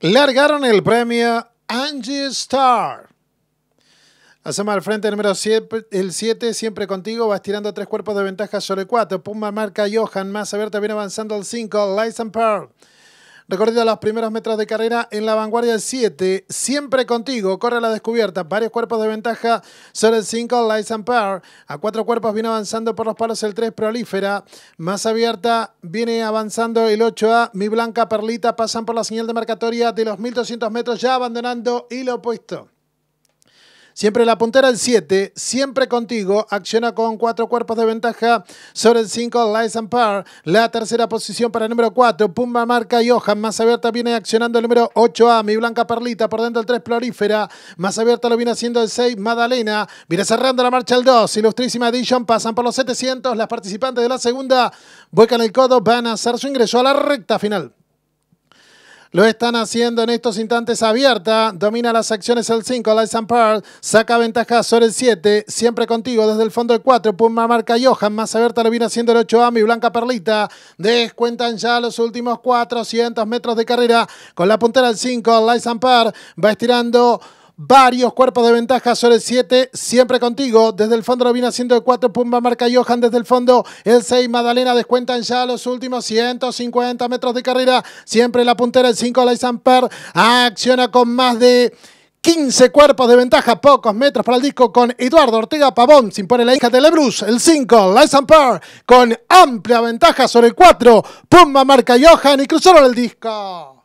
largaron el premio Angie Star. Hacemos al frente el número 7, el 7, siempre contigo, vas tirando tres cuerpos de ventaja sobre 4. Puma marca Johan, más abierta viene avanzando el 5, Lights Pearl. Recorrido los primeros metros de carrera en la vanguardia el 7, siempre contigo, corre la descubierta, varios cuerpos de ventaja sobre el 5, Lights and Power. A cuatro cuerpos viene avanzando por los palos el 3, Prolífera. Más abierta viene avanzando el 8A, Mi Blanca Perlita, pasan por la señal de marcatoria de los 1200 metros, ya abandonando y lo opuesto. Siempre la puntera el 7, siempre contigo, acciona con cuatro cuerpos de ventaja sobre el 5, Lies and Par. La tercera posición para el número 4, Pumba Marca y Hoja. Más abierta viene accionando el número 8A, mi Blanca Perlita, por dentro el 3, Florífera. Más abierta lo viene haciendo el 6, Madalena. Viene cerrando la marcha el 2, Ilustrísima Edition. pasan por los 700. Las participantes de la segunda en el codo, van a hacer su ingreso a la recta final. Lo están haciendo en estos instantes abierta. Domina las acciones el 5, and Saca ventaja sobre el 7. Siempre contigo desde el fondo el 4. Puma marca Johan. Más abierta lo viene haciendo el 8 Ami. Blanca Perlita. Descuentan ya los últimos 400 metros de carrera. Con la puntera el 5, and Pearl. Va estirando. Varios cuerpos de ventaja sobre el 7, siempre contigo. Desde el fondo lo viene haciendo el 4, Pumba marca Johan desde el fondo. El 6, Madalena descuentan ya los últimos 150 metros de carrera. Siempre la puntera, el 5, Lysan Acciona con más de... 15 cuerpos de ventaja, pocos metros para el disco con Eduardo Ortega Pavón, se impone la hija de Lebrus, el 5, Lysan Per, con amplia ventaja sobre el 4, Pumba marca Johan y cruzaron el disco.